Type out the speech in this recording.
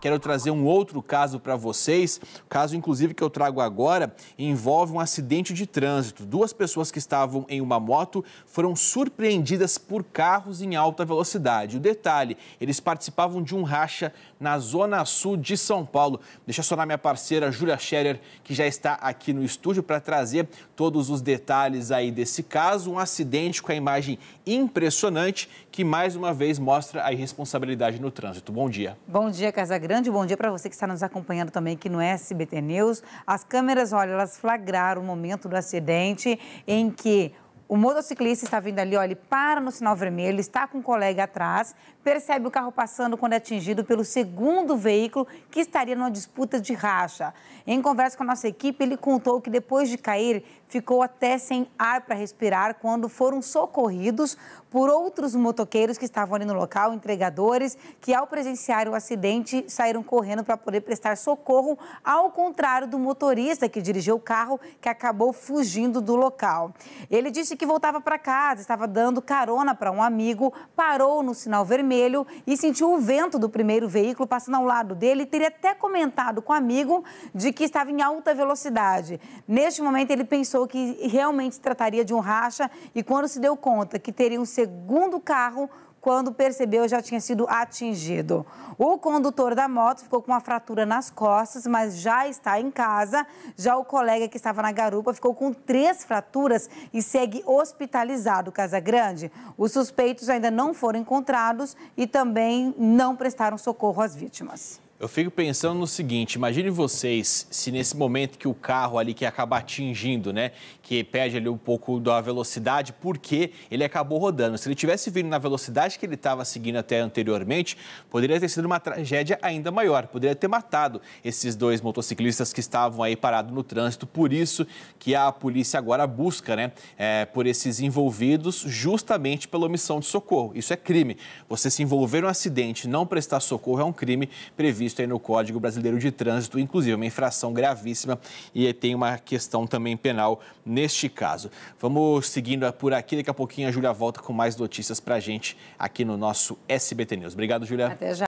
Quero trazer um outro caso para vocês. O caso, inclusive, que eu trago agora envolve um acidente de trânsito. Duas pessoas que estavam em uma moto foram surpreendidas por carros em alta velocidade. O detalhe: eles participavam de um racha na zona sul de São Paulo. Deixa eu sonar minha parceira Júlia Scherer, que já está aqui no estúdio, para trazer todos os detalhes aí desse caso. Um acidente com a imagem impressionante que, mais uma vez, mostra a irresponsabilidade no trânsito. Bom dia. Bom dia dia, Casagrande. Bom dia para você que está nos acompanhando também aqui no SBT News. As câmeras, olha, elas flagraram o momento do acidente em que o motociclista está vindo ali, olha, ele para no sinal vermelho, está com um colega atrás, percebe o carro passando quando é atingido pelo segundo veículo que estaria numa disputa de racha. Em conversa com a nossa equipe, ele contou que depois de cair, ficou até sem ar para respirar quando foram socorridos por outros motoqueiros que estavam ali no local, entregadores, que ao presenciar o acidente saíram correndo para poder prestar socorro, ao contrário do motorista que dirigiu o carro, que acabou fugindo do local. Ele disse que voltava para casa estava dando carona para um amigo, parou no sinal vermelho e sentiu o vento do primeiro veículo passando ao lado dele teria até comentado com o amigo de que estava em alta velocidade. Neste momento, ele pensou que realmente se trataria de um racha e quando se deu conta que teria um segundo carro, quando percebeu, já tinha sido atingido. O condutor da moto ficou com uma fratura nas costas, mas já está em casa. Já o colega que estava na garupa ficou com três fraturas e segue hospitalizado. Casa Grande. Os suspeitos ainda não foram encontrados e também não prestaram socorro às vítimas. Eu fico pensando no seguinte: imagine vocês se nesse momento que o carro ali que acaba atingindo, né, que perde ali um pouco da velocidade, porque ele acabou rodando. Se ele tivesse vindo na velocidade que ele estava seguindo até anteriormente, poderia ter sido uma tragédia ainda maior, poderia ter matado esses dois motociclistas que estavam aí parados no trânsito. Por isso que a polícia agora busca, né, é, por esses envolvidos, justamente pela omissão de socorro. Isso é crime. Você se envolver em um acidente, não prestar socorro é um crime previsto previsto aí no Código Brasileiro de Trânsito, inclusive uma infração gravíssima e tem uma questão também penal neste caso. Vamos seguindo por aqui, daqui a pouquinho a Júlia volta com mais notícias para a gente aqui no nosso SBT News. Obrigado, Júlia. Até já.